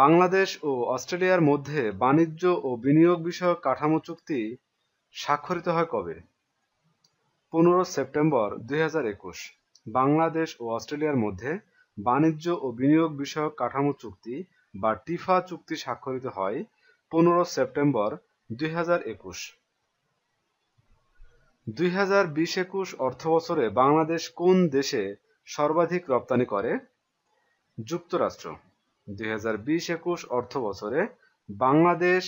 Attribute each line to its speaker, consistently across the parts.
Speaker 1: বাংলাদেশ ও অস্ট্রেলিয়ার মধ্যে বাণিজ্য ও বিনিয়োগ বিষয়ক কাঠামো চুক্তি স্বাক্ষরিত হয় কবে পনেরো সেপ্টেম্বর দুই বাংলাদেশ ও অস্ট্রেলিয়ার মধ্যে বাণিজ্য ও বিনিয়োগ বিষয়ক কাঠামো চুক্তি বা টিফা চুক্তি স্বাক্ষরিত হয় পনেরো সেপ্টেম্বর দুই হাজার একুশ দুই হাজার বিশ একুশ অর্থবছরে বাংলাদেশ কোন দেশে সর্বাধিক রপ্তানি করে যুক্তরাষ্ট্র দুই হাজার অর্থ বছরে বাংলাদেশ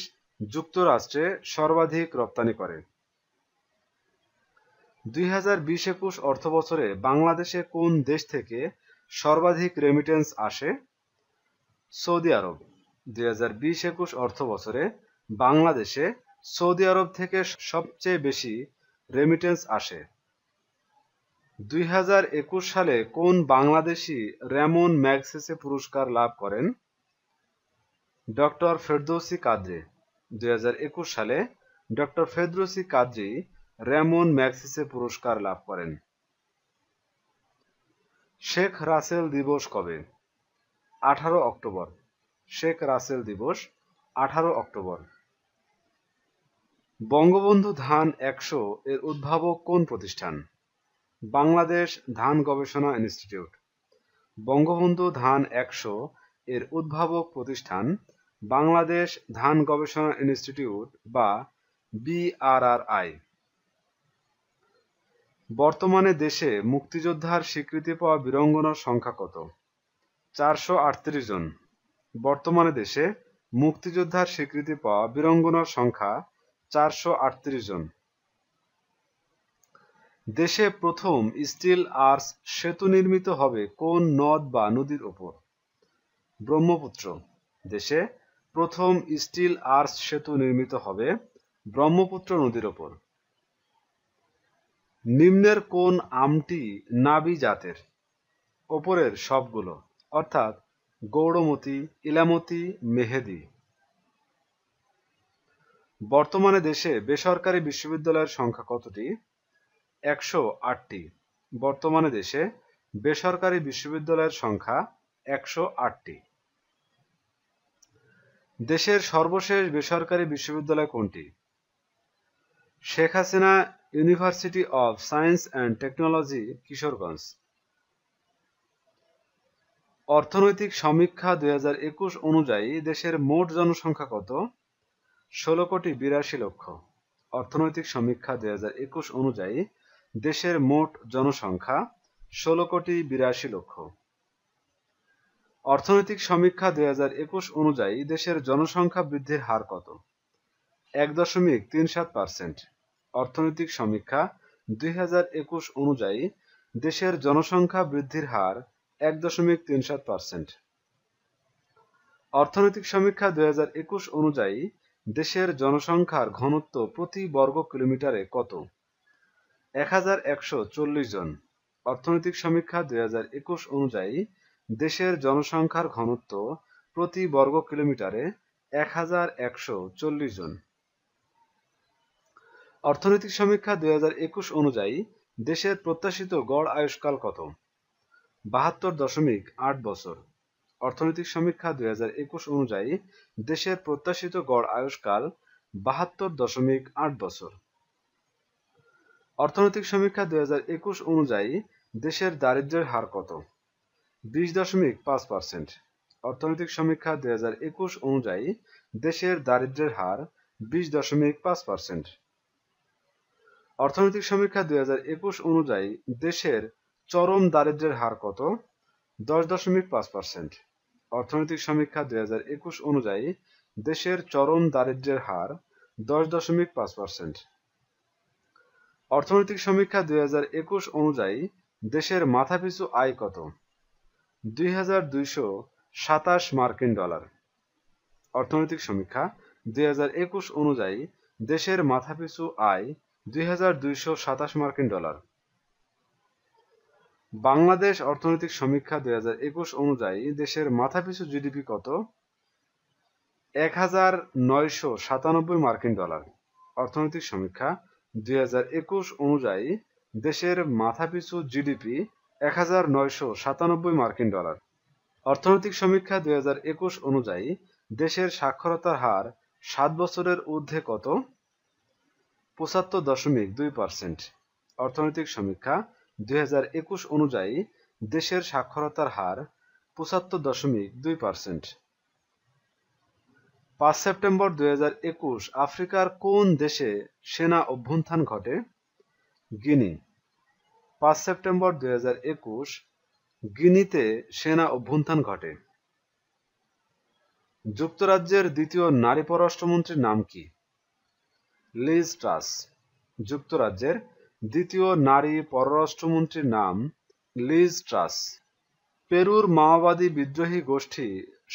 Speaker 1: যুক্তরাষ্ট্রে সর্বাধিক রপ্তানি করে দুই হাজার অর্থ বছরে বাংলাদেশে কোন দেশ থেকে সর্বাধিক রেমিটেন্স আসে সৌদি আরব দুই হাজার অর্থ বছরে বাংলাদেশে সৌদি আরব থেকে সবচেয়ে বেশি রেমিটেন্স আসে 2021 সালে কোন বাংলাদেশি রেমন ম্যাগসেসে পুরস্কার লাভ করেন ডক্টর ফেরদৌসি কাদ্রি দুই সালে doctor Ferdousi Kadri Ramon Magsaysay পুরস্কার লাভ করেন শেখ রাসেল দিবস কবে আঠারো অক্টোবর শেখ রাসেল দিবস আঠারো অক্টোবর বঙ্গবন্ধু ধান একশো এর উদ্ভাবক কোন প্রতিষ্ঠান বাংলাদেশ ধান গবেষণা ইনস্টিটিউট বঙ্গবন্ধু ধান একশো এর উদ্ভাবক প্রতিষ্ঠান বাংলাদেশ ধান গবেষণা ইনস্টিটিউট বা বিআরআরআই বর্তমানে দেশে মুক্তিযোদ্ধার স্বীকৃতি পাওয়া বীরঙ্গনার সংখ্যা কত চারশো আটত্রিশ জন বর্তমানে দেশে মুক্তিযোদ্ধার স্বীকৃতি পাওয়া বীরঙ্গনার সংখ্যা চারশো আটত্রিশ জন দেশে প্রথম স্টিল আর্স সেতু নির্মিত হবে কোন নদ বা নদীর ওপর ব্রহ্মপুত্র দেশে প্রথম স্টিল আর্স সেতু নির্মিত হবে ব্রহ্মপুত্র নদীর ওপর নিম্নের কোন আমটি নাবি জাতের ওপরের সবগুলো অর্থাৎ গৌড়মতি ইলামতি মেহেদি বর্তমানে দেশে বেসরকারি বিশ্ববিদ্যালয়ের সংখ্যা কতটি একশো আটটি বর্তমানে দেশে বেসরকারি বিশ্ববিদ্যালয়ের সংখ্যা একশো আটটি দেশের সর্বশেষ বেসরকারি বিশ্ববিদ্যালয় কোনটি Sheikh Hasina university of science and technology Kishoreganj অর্থনৈতিক সমীক্ষা দুই অনুযায়ী দেশের মোট জনসংখ্যা কত ষোলো কোটি বিরাশি লক্ষ অর্থনৈতিক সমীক্ষা দুই অনুযায়ী দেশের মোট জনসংখ্যা ১৬ কোটি বিরাশি লক্ষ অর্থনৈতিক সমীক্ষা দুই অনুযায়ী দেশের জনসংখ্যা বৃদ্ধির হার কত এক দশমিক তিন সাত পার্সেন্ট অর্থনৈতিক সমীক্ষা দুই অনুযায়ী দেশের জনসংখ্যা বৃদ্ধির হার এক দশমিক তিন সাত পার্সেন্ট অর্থনৈতিক সমীক্ষা দুই অনুযায়ী দেশের জনসংখ্যার ঘনত্ব প্রতি বর্গ কিলোমিটারে কত এক হাজার একশো চল্লিশ জন অর্থনৈতিক সমীক্ষা দুই হাজার একুশ অনুযায়ী দেশের জনসংখ্যার ঘনত্ব প্রতি বর্গ কিলোমিটারে এক হাজার একশো চল্লিশ জন অর্থনৈতিক সমীক্ষা দুই হাজার একুশ অনুযায়ী দেশের প্রত্যাশিত গড় আয়ুষ্কাল কত বাহাত্তর দশমিক আট বছর অর্থনৈতিক সমীক্ষা দুই হাজার একুশ অনুযায়ী দেশের প্রত্যাশিত গড় আয়ুষ্কাল বাহাত্তর দশমিক আট বছর অর্থনৈতিক সমীক্ষা দু অনুযায়ী দেশের দারিদ্রের হার কত বিশ দশমিক পাঁচ পার্সেন্ট অর্থনৈতিক সমীক্ষা দু অনুযায়ী দেশের দারিদ্রের হার বিশ দশমিক পাঁচ পার্সেন্ট অর্থনৈতিক সমীক্ষা দু অনুযায়ী দেশের চরম দারিদ্রের হার কত দশ দশমিক পাঁচ পার্সেন্ট অর্থনৈতিক সমীক্ষা দু অনুযায়ী দেশের চরম দারিদ্রের হার দশ দশমিক পাঁচ পার্সেন্ট অর্থনৈতিক সমীক্ষা দুই অনুযায়ী দেশের মাথাপিছু আয় কত দুই মার্কিন ডলার অর্থনৈতিক সমীক্ষা দুই অনুযায়ী দেশের মাথাপিছু আয় দুই মার্কিন ডলার বাংলাদেশ অর্থনৈতিক সমীক্ষা দুই অনুযায়ী দেশের মাথাপিছু জিডিপি কত এক মার্কিন ডলার অর্থনৈতিক সমীক্ষা 2021 অনুযায়ী দেশের মাথাপিছু জিডিপি এক মার্কিন ডলার অর্থনৈতিক সমীক্ষা দুই অনুযায়ী দেশের সাক্ষরতার হার সাত বছরের ঊর্ধ্বে কত পঁচাত্তর দশমিক দুই পার্সেন্ট অর্থনৈতিক সমীক্ষা দুই অনুযায়ী দেশের সাক্ষরতার হার পঁচাত্তর দশমিক দুই পার্সেন্ট পাঁচ সেপ্টেম্বর দুই আফ্রিকার কোন দেশে সেনা অভ্যুত্থান ঘটে গিনি পাঁচ সেপ্টেম্বর দুই গিনিতে সেনা অভ্যুত্থান ঘটে যুক্তরাজ্যের দ্বিতীয় নারী পররাষ্ট্রমন্ত্রীর নাম কি লিজ ট্রাস যুক্তরাজ্যের দ্বিতীয় নারী পররাষ্ট্রমন্ত্রীর নাম লিজ ট্রাস পেরুর মাওবাদী বিদ্রোহী গোষ্ঠী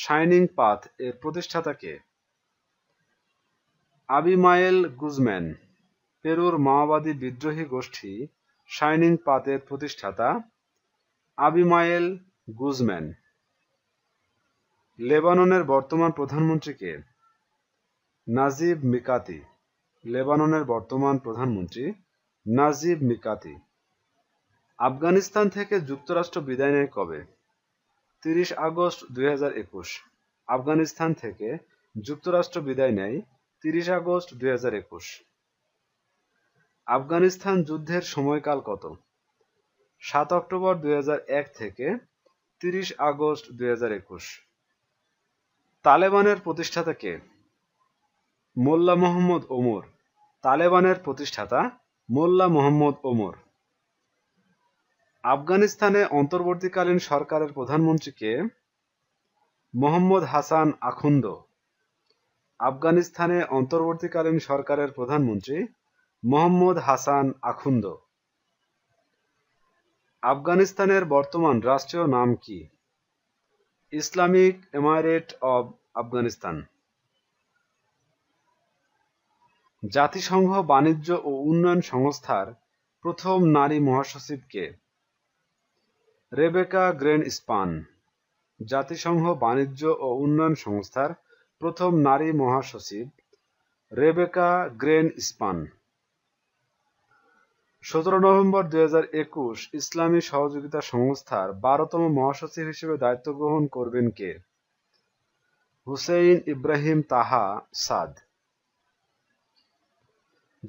Speaker 1: শাইনিং পাথ এর প্রতিষ্ঠাতা কে আবিমায়েল গুজম্যান পেরুর মাওবাদী বিদ্রোহী গোষ্ঠী শাইনিং পাতের প্রতিষ্ঠাতা আবিমায়েল গুজম্যান লেবাননের বর্তমান প্রধানমন্ত্রীকে নাজিব মিকাতি লেবাননের বর্তমান প্রধানমন্ত্রী নাজিব মিকাতি আফগানিস্তান থেকে যুক্তরাষ্ট্র বিদায় নেয় কবে তিরিশ আগস্ট দুই আফগানিস্তান থেকে যুক্তরাষ্ট্র বিদায় নেয় তিরিশ আগস্ট দুই হাজার একুশ আফগানিস্তান যুদ্ধের সময়কাল কত সাত অক্টোবর দুই থেকে তিরিশ আগস্ট দুই তালেবানের প্রতিষ্ঠাতা কে মোল্লা মোহাম্মদ ওমর তালেবানের প্রতিষ্ঠাতা মোল্লা মোহাম্মদ ওমর আফগানিস্তানে অন্তর্বর্তীকালীন সরকারের প্রধানমন্ত্রী কে মোহাম্মদ হাসান আখুন্দ আফগানিস্তানে অন্তর্বর্তীকালীন সরকারের প্রধানমন্ত্রী মোহাম্মদ হাসান আখুন্দ আফগানিস্তানের বর্তমান রাষ্ট্রীয় নাম কি ইসলামিক এমারেট অব আফগানিস্তান জাতিসংঘ বাণিজ্য ও উন্নয়ন সংস্থার প্রথম নারী মহাসচিবকে রেবেকা গ্রেন স্পান জাতিসংঘ বাণিজ্য ও উন্নয়ন সংস্থার প্রথম নারী মহাসচিব রেবেকা গ্রেন স্পান সতেরো নভেম্বর দুই ইসলামী সহযোগিতা সংস্থার বারোতম মহাসচিব হিসেবে দায়িত্ব গ্রহণ করবেন কে হুসেইন ইব্রাহিম তাহা সাদ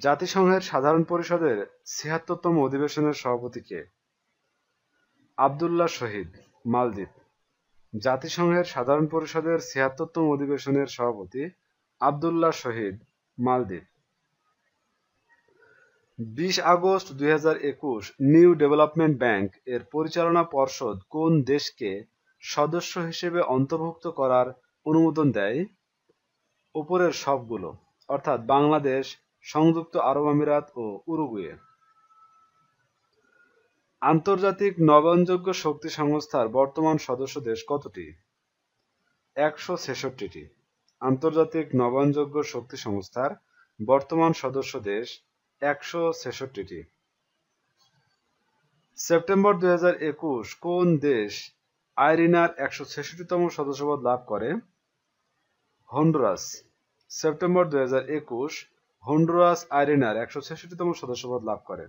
Speaker 1: জাতিসংঘের সাধারণ পরিষদের ছিয়াত্তরতম অধিবেশনের সভাপতি কে আবদুল্লাহ শহীদ মালদ্বীপ জাতিসংঘের সাধারণ পরিষদের ছিয়াত্তরতম অধিবেশনের সভাপতি আবদুল্লাহ শহীদ মালদ্বীপ বিশ আগস্ট দুই নিউ ডেভেলপমেন্ট ব্যাংক এর পরিচালনা পর্ষদ কোন দেশকে সদস্য হিসেবে অন্তর্ভুক্ত করার অনুমোদন দেয় উপরের সবগুলো অর্থাৎ বাংলাদেশ সংযুক্ত আরব আমিরাত ও উরুগুয়ে আন্তর্জাতিক নবায়নযোগ্য শক্তি সংস্থার বর্তমান সদস্য দেশ কতটি একশো ছেষট্টিটি আন্তর্জাতিক নবায়নযোগ্য শক্তি সংস্থার বর্তমান সদস্য দেশ একশো ছেষট্টিটি সেপ্টেম্বর দুই কোন দেশ আইরিনার একশো ছেষট্টিতম সদস্যপদ লাভ করে হন্ডুরাস সেপ্টেম্বর দুই হন্ডুরাস আইরিনার একশো ছেষট্টিতম সদস্যপদ লাভ করে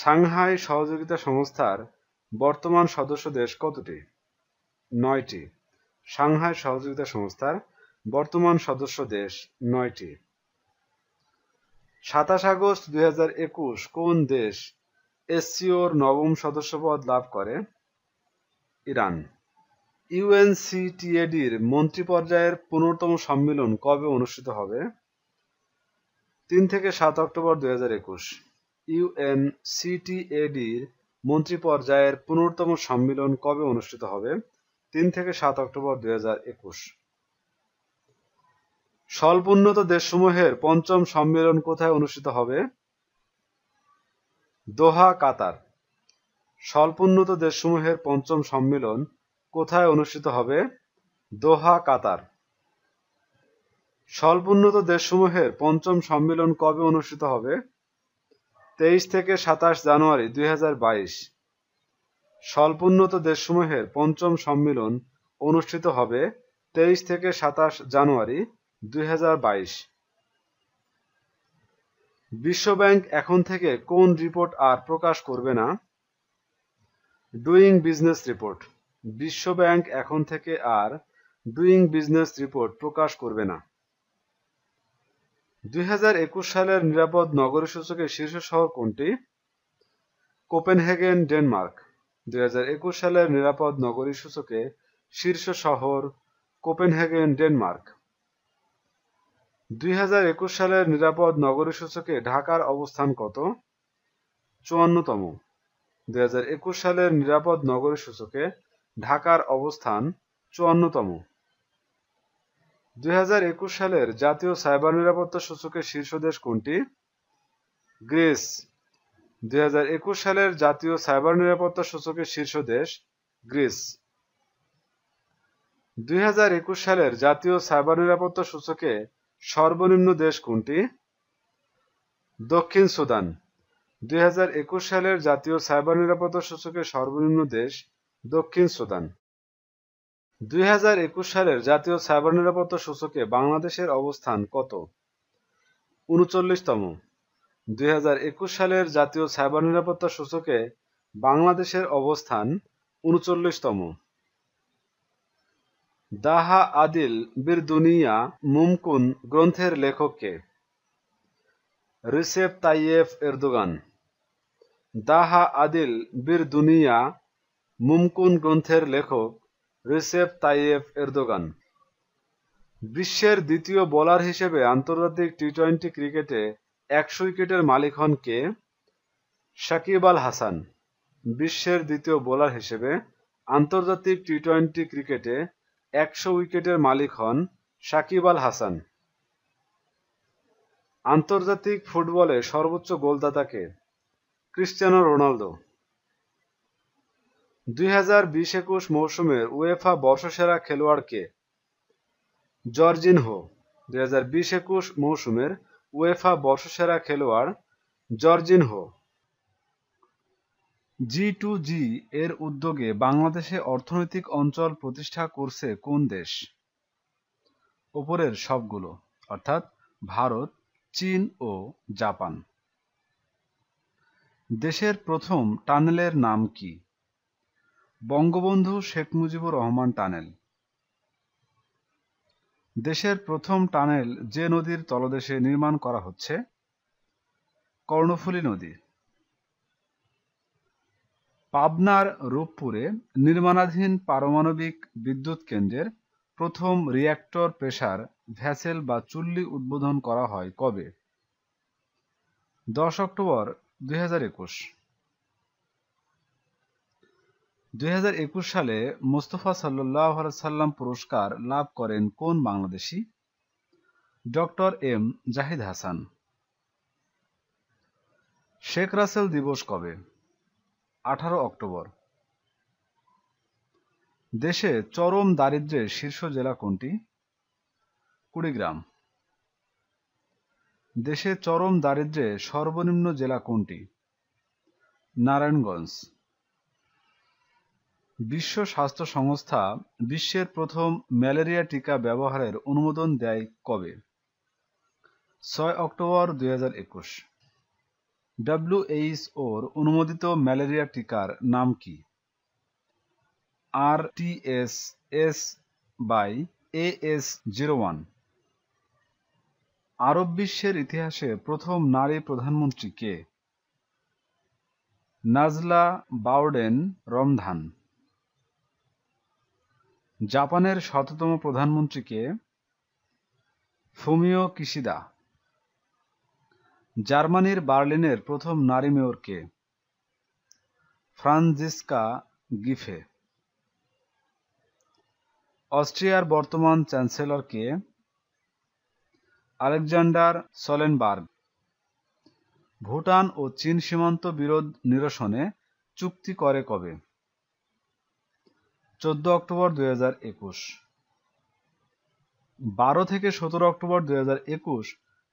Speaker 1: সাংহাই সহযোগিতা সংস্থার বর্তমান সদস্য দেশ কতটি নয়টি সাংহাই সহযোগিতা সংস্থার বর্তমান সদস্য দেশ নয়টি সাতাশ আগস্ট দুই কোন দেশ এসসিওর নবম সদস্যপদ লাভ করে ইরান ইউএনসিটিএডির মন্ত্রী পর্যায়ের পুনর্তম সম্মেলন কবে অনুষ্ঠিত হবে তিন থেকে সাত অক্টোবর দুই ইউএনসিটিএডির মন্ত্রী পর্যায়ের পনেরোতম সম্মেলন কবে অনুষ্ঠিত হবে তিন থেকে সাত অক্টোবর দুই স্বল্পোন্নত দেশসমূহের পঞ্চম সম্মেলন কোথায় অনুষ্ঠিত হবে দোহা কাতার স্বল্পোন্নত দেশসমূহের পঞ্চম সম্মেলন কোথায় অনুষ্ঠিত হবে দোহা কাতার স্বল্পোন্নত দেশসমূহের পঞ্চম সম্মেলন কবে অনুষ্ঠিত হবে তেইশ থেকে সাতাশ জানুয়ারি দুই স্বল্পোন্নত দেশসমূহের পঞ্চম সম্মেলন অনুষ্ঠিত হবে তেইশ থেকে সাতাশ জানুয়ারি দুই বিশ্বব্যাংক এখন থেকে কোন রিপোর্ট আর প্রকাশ করবে না ডুইং বিজনেস রিপোর্ট বিশ্বব্যাংক এখন থেকে আর ডুইং বিজনেস রিপোর্ট প্রকাশ করবে না 2021 সালের নিরাপদ নগরী সূচকের শীর্ষ শহর কোনটি কোপেনহেগেন ডেনমার্ক 2021 সালের নিরাপদ নগরী সূচকে শীর্ষ শহর কোপেনহেগেন ডেনমার্ক 2021 সালের নিরাপদ নগরী সূচকে ঢাকার অবস্থান কত চুয়ান্নতম দুই সালের নিরাপদ নগরী সূচকে ঢাকার অবস্থান চুয়ান্নতম দুই সালের জাতীয় সাইবার নিরাপত্তা সূচকের শীর্ষ দেশ কোনটি গ্রিস দুই সালের জাতীয় সাইবার নিরাপত্তা সূচকের শীর্ষ দেশ গ্রিস দুই সালের জাতীয় সাইবার নিরাপত্তা সূচকে সর্বনিম্ন দেশ কোনটি দক্ষিণ সুদান দুই সালের জাতীয় সাইবার নিরাপত্তা সূচকে সর্বনিম্ন দেশ দক্ষিণ সুদান দুই সালের জাতীয় সাইবার নিরাপত্তা সূচকে বাংলাদেশের অবস্থান কত উনচল্লিশতম দুই সালের জাতীয় সাইবার নিরাপত্তা সূচকে বাংলাদেশের অবস্থান উনচল্লিশতম দাহা আদিল দুনিয়া মুমকুন গ্রন্থের লেখককে Recep Tayyip Erdogan Daha Adil Dunya Mumkun গ্রন্থের লেখক রিসেফ তাইয়েফ এরদোগান বিশ্বের দ্বিতীয় বোলার হিসেবে আন্তর্জাতিক টি টোয়েন্টি ক্রিকেটে একশো উইকেটের মালিক হন কে সাকিব আল হাসান বিশ্বের দ্বিতীয় বোলার হিসেবে আন্তর্জাতিক টি টোয়েন্টি ক্রিকেটে একশো উইকেটের মালিক হন সাকিব আল হাসান আন্তর্জাতিক ফুটবলে সর্বোচ্চ গোলদাতাকে ক্রিস্টিয়ানো রোনালদো দুই হাজার মৌসুমের উয়েফা বর্ষসেরা খেলোয়াড় কে মৌসুমের উয়েফা বর্ষসেরা খেলোয়াড় জি টু জি এর উদ্যোগে বাংলাদেশে অর্থনৈতিক অঞ্চল প্রতিষ্ঠা করছে কোন দেশ ওপরের সবগুলো অর্থাৎ ভারত চীন ও জাপান দেশের প্রথম টানেলের নাম কি বঙ্গবন্ধু শেখ মুজিবুর রহমান টানেল দেশের প্রথম টানেল যে নদীর তলদেশে নির্মাণ করা হচ্ছে কর্ণফুলী নদী পাবনার রূপপুরে নির্মাণাধীন পারমাণবিক বিদ্যুৎ কেন্দ্রের প্রথম রিয়্যাক্টর প্রেসার ভ্যাসেল বা চুল্লি উদ্বোধন করা হয় কবে দশ অক্টোবর দুই দুই সালে মোস্তফা সাল্লাহ সাল্লাম পুরস্কার লাভ করেন কোন বাংলাদেশি ডক্টর এম জাহিদ হাসান শেখ রাসেল দিবস কবে আঠারো অক্টোবর দেশে চরম দারিদ্রের শীর্ষ জেলা কোনটি কুড়িগ্রাম দেশে চরম দারিদ্রে সর্বনিম্ন জেলা কোনটি নারায়ণগঞ্জ বিশ্ব স্বাস্থ্য সংস্থা বিশ্বের প্রথম ম্যালেরিয়া টিকা ব্যবহারের অনুমোদন দেয় কবে ছয় অক্টোবর দুই হাজার একুশ অনুমোদিত ম্যালেরিয়া টিকার নাম কি R TS S by A S zero one আরব বিশ্বের ইতিহাসে প্রথম নারী প্রধানমন্ত্রী কে নাজলা বাউডেন রমধান জাপানের শততম প্রধানমন্ত্রীকে ফুমিও কিশিদা জার্মানির বার্লিনের প্রথম নারী মেয়রকে ফ্রান্সিসকা গিফে অস্ট্রিয়ার বর্তমান চ্যান্সেলরকে আলেকজান্ডার সলেনবার্গ ভুটান ও চীন সীমান্ত বিরোধ নিরসনে চুক্তি করে কবে চোদ্দ অক্টোবর দুই হাজার একুশ বারো থেকে সতেরো অক্টোবর দুই হাজার একুশ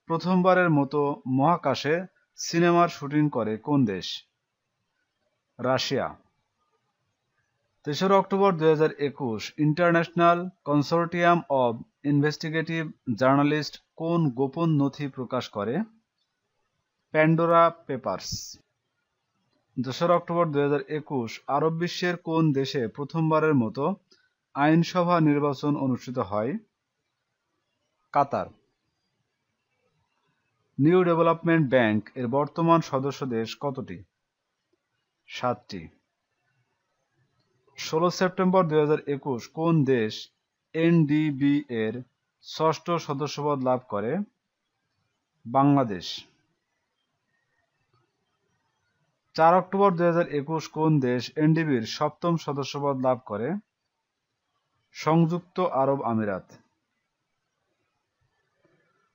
Speaker 1: প্রথমবারের মতো মহাকাশে সিনেমার শুটিং করে কোন দেশ রাশিয়া তেসরা অক্টোবর দুই হাজার একুশ international consortium of investigative journalist কোন গোপন নথি প্রকাশ করে প্যান্ডোরা পেপার্স দোসরা অক্টোবর দু আরব বিশ্বের কোন দেশে প্রথমবারের মতো আইনসভা নির্বাচন অনুষ্ঠিত হয় কাতার নিউ ডেভেলপমেন্ট ব্যাংক এর বর্তমান সদস্য দেশ কতটি সাতটি ষোলো সেপ্টেম্বর দুই কোন দেশ এনডিবি এর ষষ্ঠ সদস্যপদ লাভ করে বাংলাদেশ চার অক্টোবর দুই কোন দেশ এনডিবির সপ্তম সদস্যপদ লাভ করে সংযুক্ত আরব আমিরাত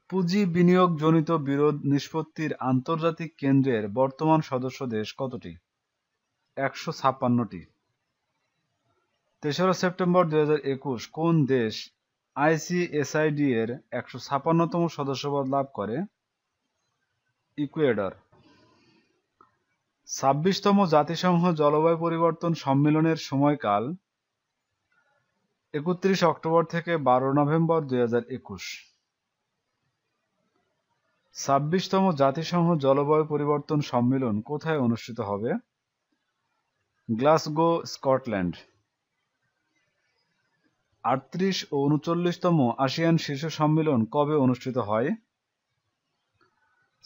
Speaker 1: পুঁজি বিনিয়োগ জনিত বিরোধ নিষ্পত্তির আন্তর্জাতিক কেন্দ্রের বর্তমান সদস্য দেশ কতটি একশো ছাপ্পান্নটি তেসরা সেপ্টেম্বর দুই কোন দেশ আইসিএসআইডি এর একশো ছাপ্পান্নতম সদস্যপদ লাভ করে ইকুয়েডর ছাব্বিশতম জাতিসংঘ জলবায়ু পরিবর্তন সম্মেলনের সময়কাল একত্রিশ অক্টোবর থেকে বারো নভেম্বর দুই হাজার একুশ ছাব্বিশতম জাতিসংঘ জলবায়ু পরিবর্তন সম্মেলন কোথায় অনুষ্ঠিত হবে গ্লাসগো স্কটল্যান্ড আটত্রিশ ও উনচল্লিশতম আসিয়ান শীর্ষ সম্মেলন কবে অনুষ্ঠিত হয়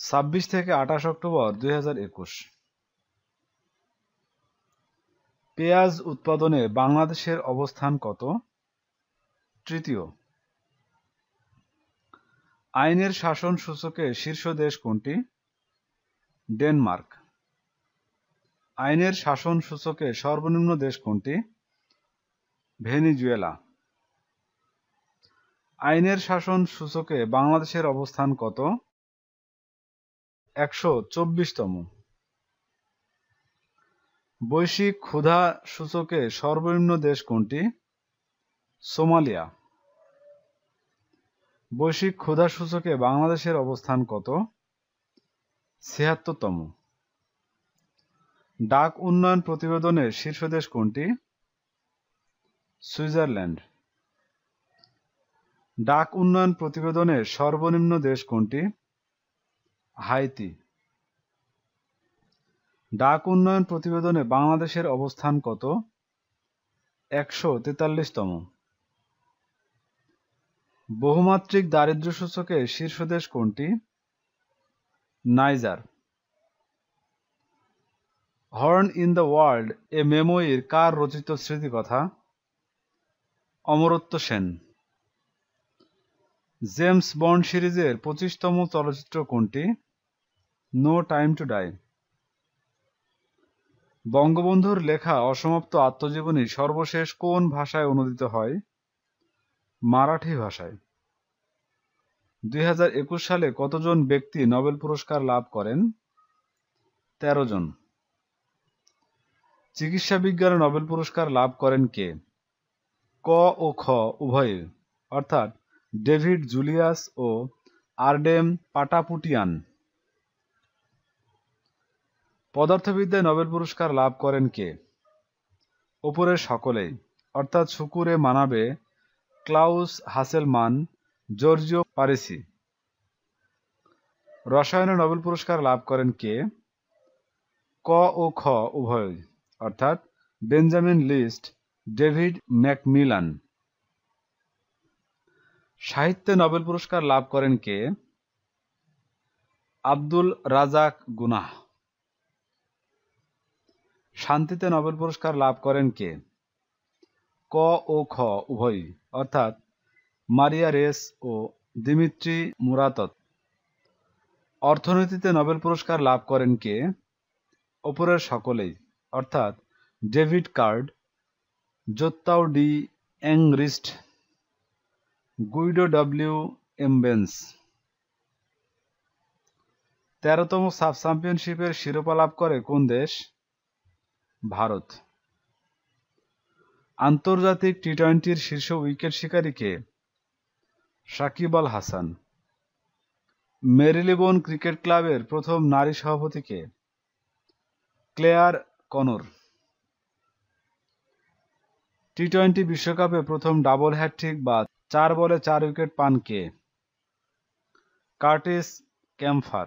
Speaker 1: ছাব্বিশ থেকে আঠাশ অক্টোবর দুই হাজার একুশ পেঁয়াজ উৎপাদনে বাংলাদেশের অবস্থান কত তৃতীয় আইনের শাসন সূচকে শীর্ষ দেশ কোনটি ডেনমার্ক আইনের শাসন সূচকে সর্বনিম্ন দেশ কোনটি ভেনিজুয়েলা আইনের শাসন সূচকে বাংলাদেশের অবস্থান কত একশো চব্বিশতম বৈশ্বিক ক্ষুধা সূচকে সর্বনিম্ন দেশ কোনটি সোমালিয়া বৈশ্বিক ক্ষুধা সূচকে বাংলাদেশের অবস্থান কত ছিয়াত্তরতম ডাক উন্নয়ন প্রতিবেদনের শীর্ষ দেশ কোনটি সুইজারল্যান্ড ডাক উন্নয়ন প্রতিবেদনের সর্বনিম্ন দেশ কোনটি হাইতি ডাক উন্নয়ন প্রতিবেদনে বাংলাদেশের অবস্থান কত একশো তেতাল্লিশতম বহুমাত্রিক দারিদ্র সূচকের শীর্ষ দেশ কোনটি Niger home in the world a memoir কার রচিত স্মৃতিকথা অমরত্ব সেন জেমস বন্ড সিরিজের পঁচিশতম চলচ্চিত্র কোনটি নো টাইম টু ডাই বঙ্গবন্ধুর লেখা অসমাপ্ত আত্মজীবনী সর্বশেষ কোন ভাষায় অনুদিত হয় মারাঠি ভাষায় দুই সালে কতজন ব্যক্তি নোবেল পুরস্কার লাভ করেন ১৩ জন চিকিৎসা বিজ্ঞানে নোবেল পুরস্কার লাভ করেন কে ক ও খ উভয়ে অর্থাৎ ডেভিড জুলিয়াস ও আর্ডেম পাটাপুটিয়ান পদার্থবিদ্যায় নোবেল পুরস্কার লাভ করেন কে ওপরের সকলেই অর্থাৎ Syukuro Manabe Klaus Hasselmann Giorgio Parisi রসায়নে নোবেল পুরস্কার লাভ করেন কে ক ও খ উভয় অর্থাৎ বেঞ্জামিন লিস্ট ডেভিড ম্যাকমিলান সাহিত্যে নোবেল পুরস্কার লাভ করেন কে আব্দুল রাজাক গুনাহ শান্তিতে নোবেল পুরস্কার লাভ করেন কে ক ও খ উভয়ই অর্থাৎ মারিয়া রেস ও দিমিত্রি মুরাতত অর্থনীতিতে নোবেল পুরস্কার লাভ করেন কে ওপরের সকলেই অর্থাৎ David Card Joshua D Angrist Guido W Imbens তেরোতম সাব চ্যাম্পিয়নশিপের শিরোপা লাভ করে কোন দেশ ভারত আন্তর্জাতিক টি টোয়েন্টির শীর্ষ উইকেট শিকারীকে সাকিব আল হাসান মেরিলিবন ক্রিকেট ক্লাবের প্রথম নারী সভাপতিকে ক্লেয়ার কনর টি টোয়েন্টি বিশ্বকাপে প্রথম ডাবল হ্যাট্রিক বা চার বলে চার উইকেট পান কে কার্টিস ক্যাম্ফার